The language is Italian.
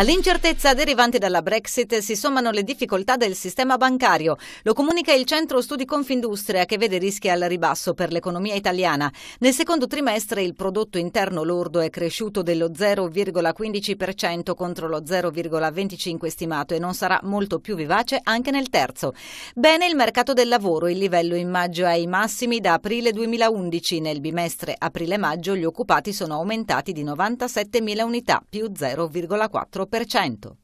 All'incertezza derivante dalla Brexit si sommano le difficoltà del sistema bancario. Lo comunica il Centro Studi Confindustria che vede rischi al ribasso per l'economia italiana. Nel secondo trimestre il prodotto interno lordo è cresciuto dello 0,15% contro lo 0,25 stimato e non sarà molto più vivace anche nel terzo. Bene il mercato del lavoro, il livello in maggio è ai massimi da aprile 2011. Nel bimestre aprile-maggio gli occupati sono aumentati di 97.000 unità, più 0,4%. 4%.